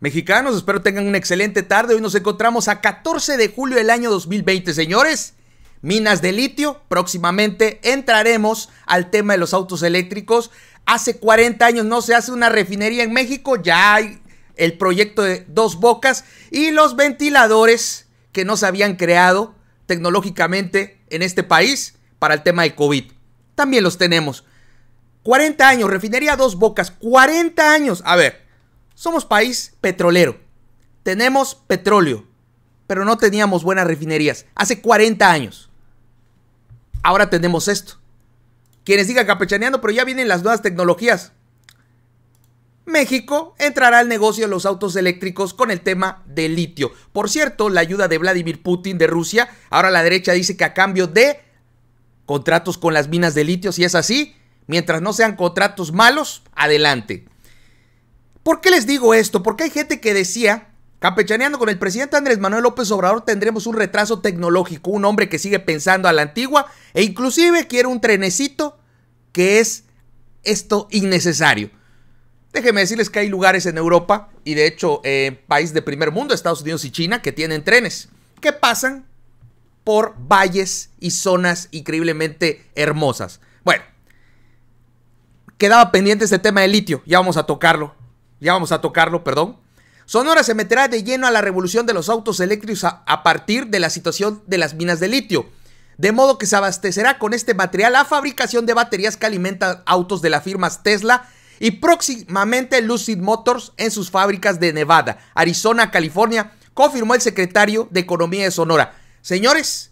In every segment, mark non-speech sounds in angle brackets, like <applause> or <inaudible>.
Mexicanos, espero tengan una excelente tarde. Hoy nos encontramos a 14 de julio del año 2020, señores. Minas de litio, próximamente entraremos al tema de los autos eléctricos. Hace 40 años no se hace una refinería en México, ya hay el proyecto de dos bocas y los ventiladores que no se habían creado tecnológicamente en este país para el tema de COVID. También los tenemos. 40 años, refinería dos bocas, 40 años. A ver, somos país petrolero. Tenemos petróleo, pero no teníamos buenas refinerías. Hace 40 años. Ahora tenemos esto. Quienes digan capechaneando, pero ya vienen las nuevas tecnologías. México entrará al negocio de los autos eléctricos con el tema de litio. Por cierto, la ayuda de Vladimir Putin de Rusia, ahora la derecha dice que a cambio de contratos con las minas de litio, si es así, mientras no sean contratos malos, adelante. ¿Por qué les digo esto? Porque hay gente que decía, campechaneando con el presidente Andrés Manuel López Obrador tendremos un retraso tecnológico, un hombre que sigue pensando a la antigua e inclusive quiere un trenecito que es esto innecesario. Déjenme decirles que hay lugares en Europa y de hecho en países de primer mundo, Estados Unidos y China, que tienen trenes que pasan por valles y zonas increíblemente hermosas. Bueno, quedaba pendiente este tema del litio, ya vamos a tocarlo ya vamos a tocarlo, perdón. Sonora se meterá de lleno a la revolución de los autos eléctricos a, partir de la situación de las minas de litio, de modo que se abastecerá con este material la fabricación de baterías que alimentan autos de las firmas Tesla y próximamente Lucid Motors en sus fábricas de Nevada, Arizona, California, confirmó el secretario de Economía de Sonora. Señores,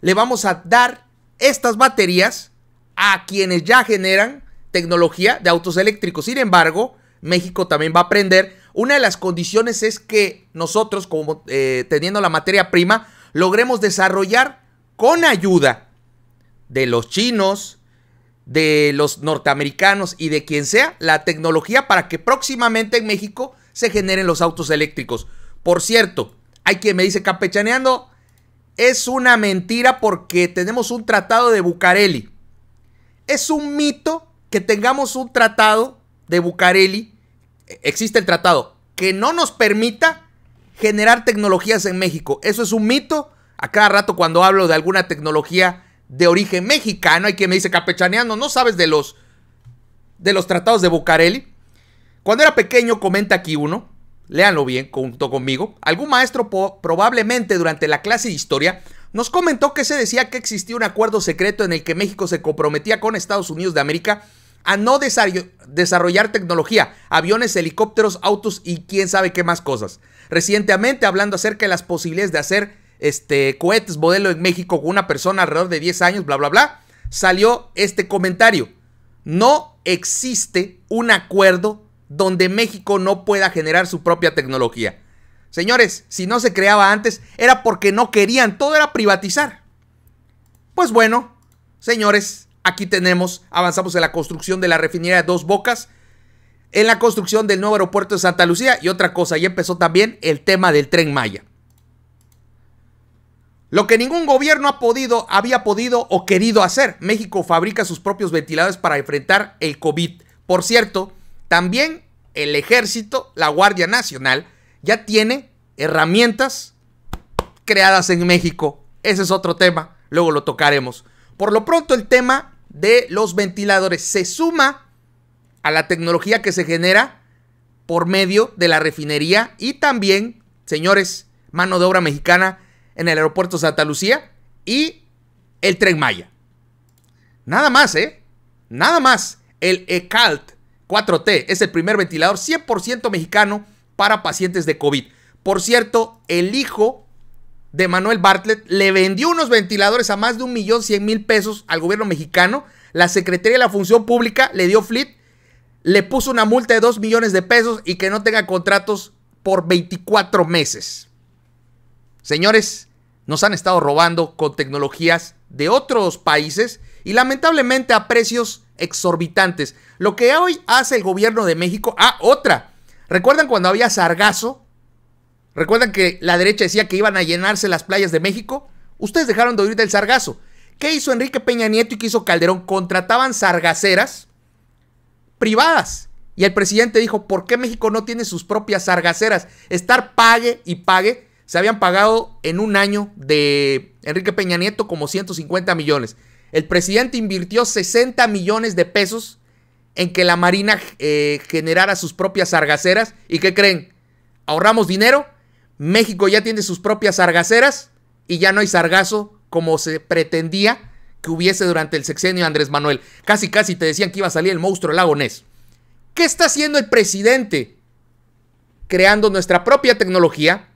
le vamos a dar estas baterías a quienes ya generan tecnología de autos eléctricos. Sin embargo, México también va a aprender. Una de las condiciones es que nosotros, como eh, teniendo la materia prima, logremos desarrollar con ayuda de los chinos, de los norteamericanos y de quien sea la tecnología para que próximamente en México se generen los autos eléctricos. Por cierto, hay quien me dice campechaneando, es una mentira porque tenemos un tratado de Bucareli. Es un mito que tengamos un tratado de Bucareli existe el tratado que no nos permita generar tecnologías en México. Eso es un mito. A cada rato cuando hablo de alguna tecnología de origen mexicano, hay quien me dice, capechaneando, no sabes de los, de los tratados de Bucareli. Cuando era pequeño, comenta aquí uno, léanlo bien junto conmigo, algún maestro probablemente durante la clase de historia nos comentó que se decía que existía un acuerdo secreto en el que México se comprometía con Estados Unidos de América a no desarrollar tecnología, aviones, helicópteros, autos y quién sabe qué más cosas. Recientemente hablando acerca de las posibilidades de hacer este, cohetes modelo en México con una persona alrededor de 10 años, bla, bla, bla, salió este comentario. No existe un acuerdo donde México no pueda generar su propia tecnología. Señores, si no se creaba antes, era porque no querían, todo era privatizar. Pues bueno, señores, Aquí tenemos, avanzamos en la construcción de la refinería de Dos Bocas, en la construcción del nuevo aeropuerto de Santa Lucía y otra cosa, ya empezó también el tema del tren Maya. Lo que ningún gobierno ha podido, había podido o querido hacer. México fabrica sus propios ventiladores para enfrentar el COVID. Por cierto, también el ejército, la Guardia Nacional, ya tiene herramientas creadas en México. Ese es otro tema, luego lo tocaremos. Por lo pronto el tema de los ventiladores se suma a la tecnología que se genera por medio de la refinería y también, señores, mano de obra mexicana en el aeropuerto Santa Lucía y el tren Maya. Nada más, ¿eh? Nada más. El ECALT 4T es el primer ventilador 100% mexicano para pacientes de COVID. Por cierto, el hijo de Manuel Bartlett le vendió unos ventiladores a más de un millón cien mil pesos al gobierno mexicano. La Secretaría de la Función Pública le dio Flip, le puso una multa de 2 millones de pesos y que no tenga contratos por 24 meses. Señores, nos han estado robando con tecnologías de otros países y lamentablemente a precios exorbitantes. Lo que hoy hace el gobierno de México, a ah, otra. ¿Recuerdan cuando había sargazo? Recuerdan que la derecha decía que iban a llenarse las playas de México. Ustedes dejaron de oír del sargazo. ¿Qué hizo Enrique Peña Nieto y qué hizo Calderón? Contrataban sargaceras privadas. Y el presidente dijo, ¿por qué México no tiene sus propias sargaceras? Estar pague y pague. Se habían pagado en un año de Enrique Peña Nieto como 150 millones. El presidente invirtió 60 millones de pesos en que la Marina eh, generara sus propias sargaceras. ¿Y qué creen? Ahorramos dinero, México ya tiene sus propias sargaceras y ya no hay sargazo como se pretendía que hubiese durante el sexenio de Andrés Manuel. Casi, casi te decían que iba a salir el monstruo lagonés. ¿Qué está haciendo el presidente? Creando nuestra propia tecnología,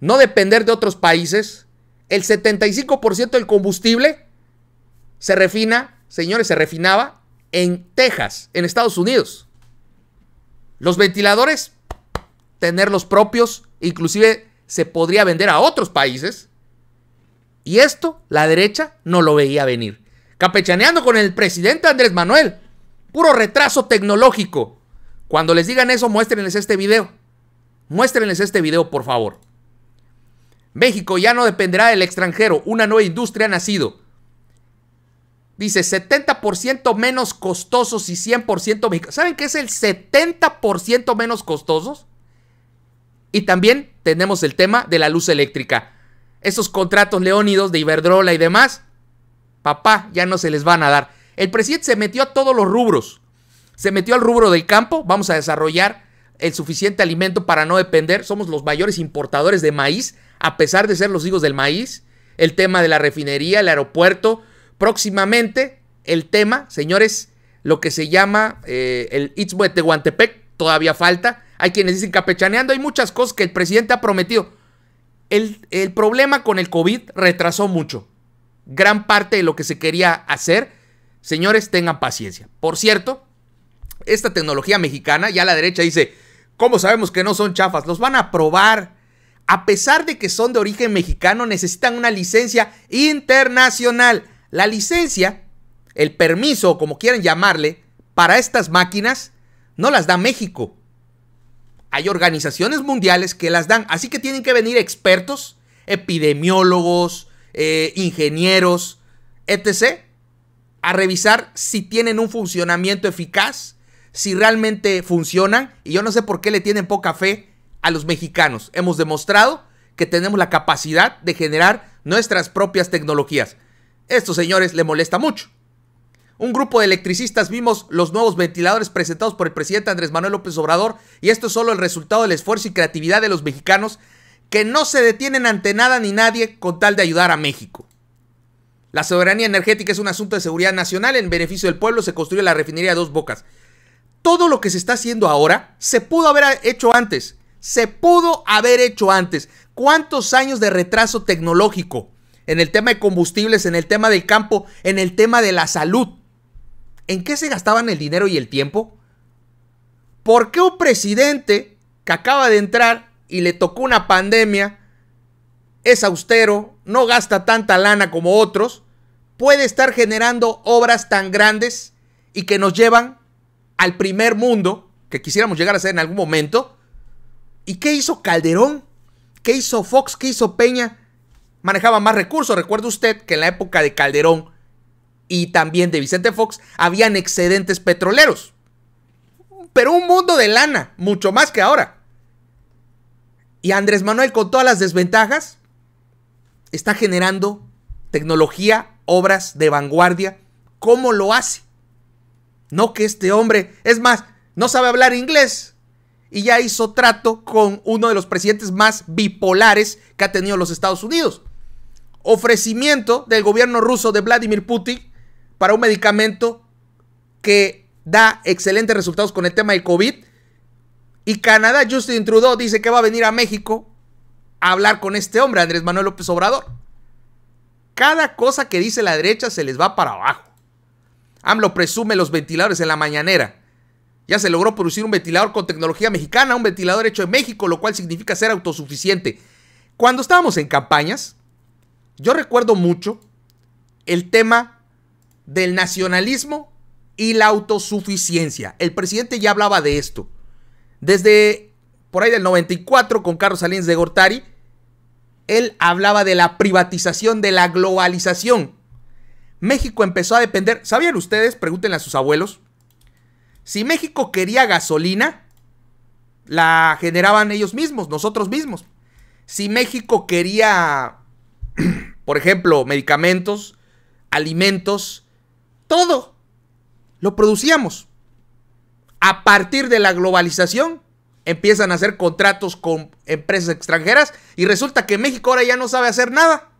no depender de otros países. El 75% del combustible se refina, señores, se refinaba en Texas, en Estados Unidos. Los ventiladores, tener los propios inclusive se podría vender a otros países. Y esto la derecha no lo veía venir. capechaneando con el presidente Andrés Manuel. Puro retraso tecnológico. Cuando les digan eso, muéstrenles este video. Muéstrenles este video, por favor. México ya no dependerá del extranjero. Una nueva industria ha nacido. Dice 70% menos costosos y 100% mexicanos. ¿Saben qué es el 70% menos costosos? Y también tenemos el tema de la luz eléctrica. Esos contratos leónidos de Iberdrola y demás, papá, ya no se les van a dar. El presidente se metió a todos los rubros. Se metió al rubro del campo, vamos a desarrollar el suficiente alimento para no depender. Somos los mayores importadores de maíz, a pesar de ser los hijos del maíz. El tema de la refinería, el aeropuerto. Próximamente, el tema, señores, lo que se llama eh, el Itzbo de Tehuantepec, todavía falta. Hay quienes dicen capechaneando, hay muchas cosas que el presidente ha prometido. El, problema con el COVID retrasó mucho. Gran parte de lo que se quería hacer. Señores, tengan paciencia. Por cierto, esta tecnología mexicana, ya la derecha dice, ¿cómo sabemos que no son chafas? Los van a probar. A pesar de que son de origen mexicano, necesitan una licencia internacional. La licencia, el permiso, como quieran llamarle, para estas máquinas no las da México. Hay organizaciones mundiales que las dan, así que tienen que venir expertos, epidemiólogos, eh, ingenieros, etc., a revisar si tienen un funcionamiento eficaz, si realmente funcionan, y yo no sé por qué le tienen poca fe a los mexicanos. Hemos demostrado que tenemos la capacidad de generar nuestras propias tecnologías. Esto, señores le molesta mucho. Un grupo de electricistas vimos los nuevos ventiladores presentados por el presidente Andrés Manuel López Obrador y esto es solo el resultado del esfuerzo y creatividad de los mexicanos que no se detienen ante nada ni nadie con tal de ayudar a México. La soberanía energética es un asunto de seguridad nacional. En beneficio del pueblo se construye la refinería de dos bocas. Todo lo que se está haciendo ahora se pudo haber hecho antes. Se pudo haber hecho antes. ¿Cuántos años de retraso tecnológico? En el tema de combustibles, en el tema del campo, en el tema de la salud. ¿En qué se gastaban el dinero y el tiempo? ¿Por qué un presidente que acaba de entrar y le tocó una pandemia es austero, no gasta tanta lana como otros, puede estar generando obras tan grandes y que nos llevan al primer mundo que quisiéramos llegar a ser en algún momento? ¿Y qué hizo Calderón? ¿Qué hizo Fox? ¿Qué hizo Peña? Manejaba más recursos. Recuerde usted que en la época de Calderón y también de Vicente Fox habían excedentes petroleros. Pero un mundo de lana, mucho más que ahora. Y Andrés Manuel, con todas las desventajas, está generando tecnología, obras de vanguardia. ¿Cómo lo hace? No que este hombre, es más, no sabe hablar inglés y ya hizo trato con uno de los presidentes más bipolares que ha tenido los Estados Unidos ofrecimiento del gobierno ruso de Vladimir Putin para un medicamento que da excelentes resultados con el tema del COVID. Y Canadá, Justin Trudeau dice que va a venir a México a hablar con este hombre, Andrés Manuel López Obrador. Cada cosa que dice la derecha se les va para abajo. AMLO presume los ventiladores en la mañanera. Ya se logró producir un ventilador con tecnología mexicana, un ventilador hecho en México, lo cual significa ser autosuficiente. Cuando estábamos en campañas, yo recuerdo mucho el tema del nacionalismo y la autosuficiencia. El presidente ya hablaba de esto. Desde por ahí del 94 con Carlos Salinas de Gortari, él hablaba de la privatización, de la globalización. México empezó a depender, ¿sabían ustedes? Pregúntenle a sus abuelos. Si México quería gasolina, la generaban ellos mismos, nosotros mismos. Si México quería, <clears throat> por ejemplo, medicamentos, alimentos, todo lo producíamos. A partir de la globalización empiezan a hacer contratos con empresas extranjeras y resulta que México ahora ya no sabe hacer nada.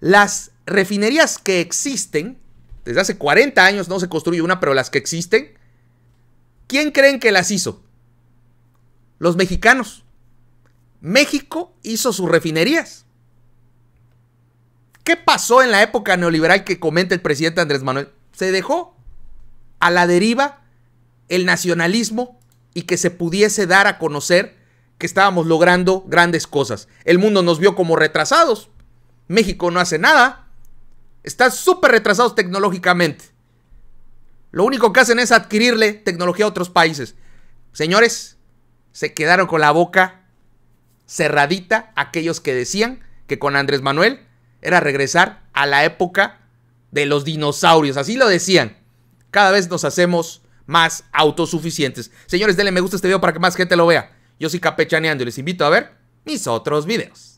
Las refinerías que existen, desde hace 40 años no se construye una, pero las que existen, ¿quién creen que las hizo? Los mexicanos. México hizo sus refinerías. ¿Qué pasó en la época neoliberal que comenta el presidente Andrés Manuel? Se dejó a la deriva el nacionalismo y que se pudiese dar a conocer que estábamos logrando grandes cosas. El mundo nos vio como retrasados. México no hace nada. Están súper retrasados tecnológicamente. Lo único que hacen es adquirirle tecnología a otros países. Señores, se quedaron con la boca cerradita aquellos que decían que con Andrés Manuel era regresar a la época de los dinosaurios. Así lo decían. Cada vez nos hacemos más autosuficientes. Señores, denle me gusta a este video para que más gente lo vea. Yo soy Capechaneando y les invito a ver mis otros videos.